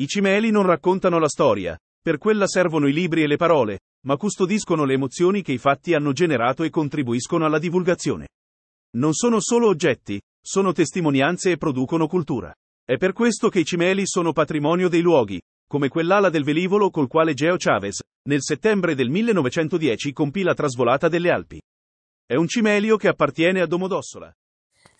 I cimeli non raccontano la storia, per quella servono i libri e le parole, ma custodiscono le emozioni che i fatti hanno generato e contribuiscono alla divulgazione. Non sono solo oggetti, sono testimonianze e producono cultura. È per questo che i cimeli sono patrimonio dei luoghi, come quell'ala del velivolo col quale Geo Chavez, nel settembre del 1910 compì la trasvolata delle Alpi. È un cimelio che appartiene a Domodossola.